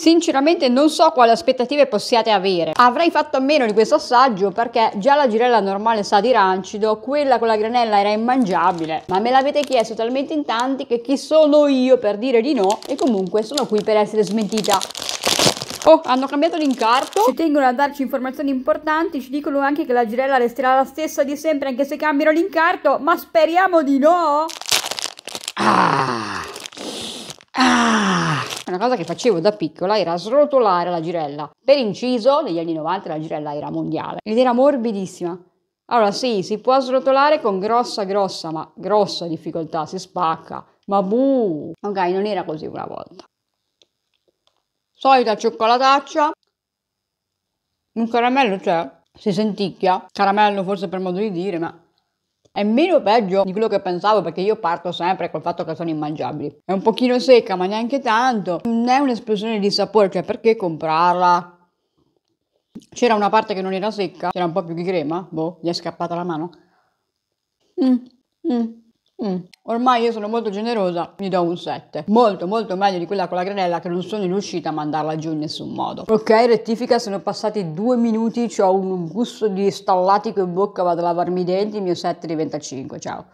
Sinceramente non so quali aspettative possiate avere. Avrei fatto a meno di questo assaggio perché già la girella normale sa di rancido, quella con la granella era immangiabile, ma me l'avete chiesto talmente in tanti che chi sono io per dire di no e comunque sono qui per essere smentita. Oh, hanno cambiato l'incarto. Ci tengono a darci informazioni importanti, ci dicono anche che la girella resterà la stessa di sempre anche se cambiano l'incarto, ma speriamo di no. Ah! una cosa che facevo da piccola era srotolare la girella. Per inciso, negli anni 90 la girella era mondiale ed era morbidissima. Allora sì, si può srotolare con grossa, grossa, ma grossa difficoltà, si spacca. Ma buh! Ok, non era così una volta. Solita cioccolataccia. Un caramello c'è, cioè, si senticchia. Caramello forse per modo di dire, ma è meno peggio di quello che pensavo perché io parto sempre col fatto che sono immangiabili. È un pochino secca ma neanche tanto. Non è un'esplosione di sapore, cioè perché comprarla? C'era una parte che non era secca, c'era un po' più di crema, boh, gli è scappata la mano. Mm, mm. Mm. Ormai io sono molto generosa, gli do un 7. Molto, molto meglio di quella con la granella che non sono riuscita a mandarla giù in nessun modo. Ok, rettifica, sono passati due minuti, ho un gusto di stallatico in bocca, vado a lavarmi i denti, il mio 7 diventa 5, ciao.